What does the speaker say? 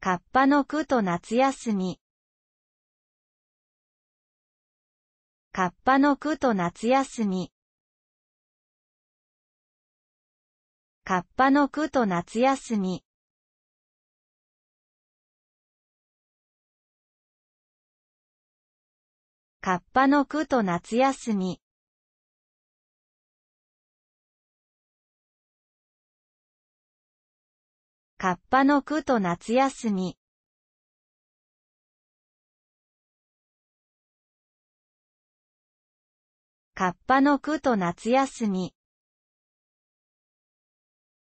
カッパの句と夏休み。カッパの句と夏休み。カッパの句と夏休み。カッパの句と夏休み。カッパの句と夏休み。カッパの句と夏休み。